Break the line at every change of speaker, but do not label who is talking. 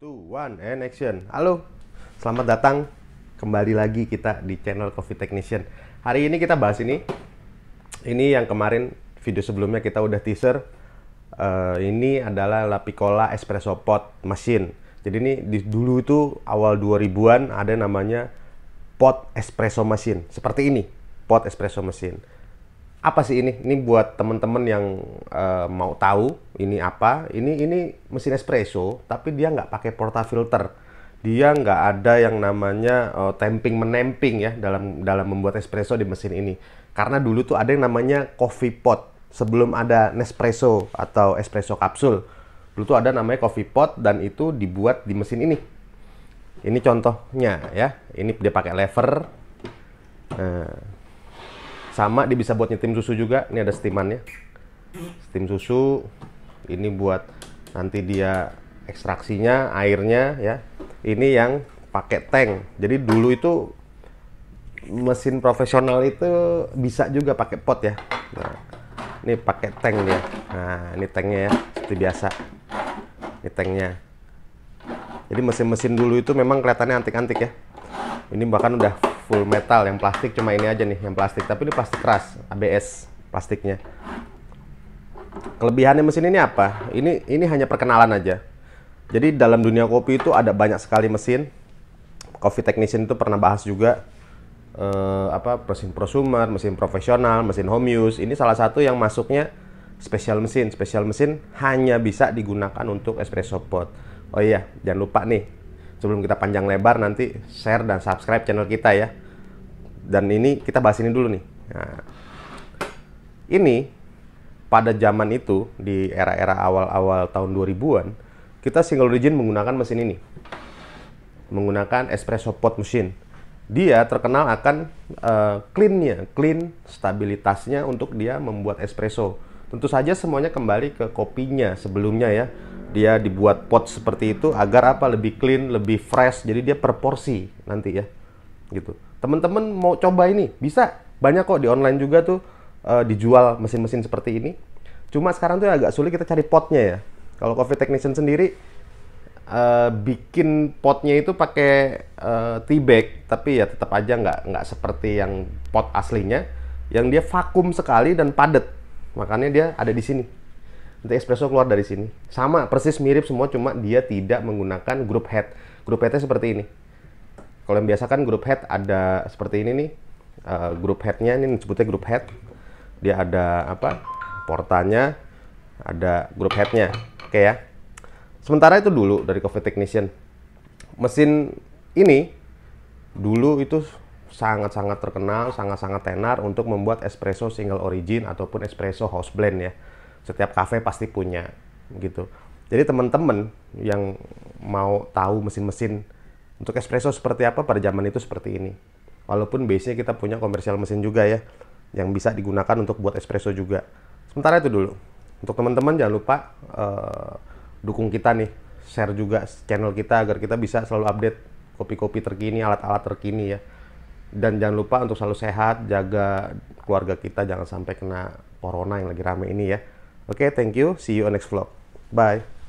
Two, one, and action. Halo, selamat datang kembali lagi kita di channel Coffee Technician. Hari ini kita bahas ini. Ini yang kemarin video sebelumnya kita udah teaser. Uh, ini adalah Lapicola Espresso Pot Machine. Jadi ini di, dulu itu awal 2000-an ada namanya pot espresso machine. Seperti ini, pot espresso machine apa sih ini? Ini buat temen-temen yang uh, mau tahu ini apa. Ini ini mesin espresso, tapi dia nggak pakai portafilter. Dia nggak ada yang namanya uh, eh, temping menemping ya dalam dalam membuat espresso di mesin ini. Karena dulu tuh ada yang namanya coffee pot sebelum ada Nespresso atau espresso kapsul. Dulu tuh ada namanya coffee pot dan itu dibuat di mesin ini. Ini contohnya ya. Ini dia pakai lever. Nah, sama dia bisa buat nyetim susu juga ini ada steamannya steam susu ini buat nanti dia ekstraksinya airnya ya ini yang pakai tank jadi dulu itu mesin profesional itu bisa juga pakai pot ya nah, ini pakai tank ya, nah ini tanknya ya seperti biasa ini tanknya jadi mesin-mesin dulu itu memang kelihatannya antik-antik ya ini bahkan udah full metal yang plastik cuma ini aja nih yang plastik tapi ini plastik keras ABS plastiknya kelebihannya mesin ini apa ini ini hanya perkenalan aja jadi dalam dunia kopi itu ada banyak sekali mesin coffee technician itu pernah bahas juga eh, apa mesin prosumer mesin profesional mesin home use ini salah satu yang masuknya special mesin Special mesin hanya bisa digunakan untuk espresso pot oh iya jangan lupa nih sebelum kita panjang lebar nanti share dan subscribe channel kita ya dan ini kita bahas ini dulu nih. Nah, ini pada zaman itu di era-era awal-awal tahun 2000-an, kita single origin menggunakan mesin ini. Menggunakan espresso pot mesin. Dia terkenal akan uh, clean-nya, clean stabilitasnya untuk dia membuat espresso. Tentu saja semuanya kembali ke kopinya sebelumnya ya. Dia dibuat pot seperti itu agar apa? Lebih clean, lebih fresh. Jadi dia per porsi nanti ya. Gitu teman-teman mau coba ini bisa banyak kok di online juga tuh uh, dijual mesin-mesin seperti ini cuma sekarang tuh agak sulit kita cari potnya ya kalau coffee technician sendiri uh, bikin potnya itu pakai uh, eh, tea bag tapi ya tetap aja nggak nggak seperti yang pot aslinya yang dia vakum sekali dan padat makanya dia ada di sini nanti espresso keluar dari sini sama persis mirip semua cuma dia tidak menggunakan group head group headnya seperti ini kalau yang biasa kan grup head ada seperti ini nih. Uh, grup headnya ini disebutnya grup head. Dia ada apa? Portanya, ada grup headnya. Oke okay, ya. Sementara itu dulu dari coffee technician. Mesin ini dulu itu sangat-sangat terkenal, sangat-sangat tenar untuk membuat espresso single origin ataupun espresso house blend ya. Setiap cafe pasti punya gitu. Jadi teman-teman yang mau tahu mesin-mesin untuk espresso seperti apa pada zaman itu seperti ini. Walaupun base kita punya komersial mesin juga ya, yang bisa digunakan untuk buat espresso juga. Sementara itu dulu. Untuk teman-teman jangan lupa uh, dukung kita nih, share juga channel kita agar kita bisa selalu update kopi-kopi terkini, alat-alat terkini ya. Dan jangan lupa untuk selalu sehat, jaga keluarga kita jangan sampai kena corona yang lagi rame ini ya. Oke, okay, thank you. See you on next vlog. Bye.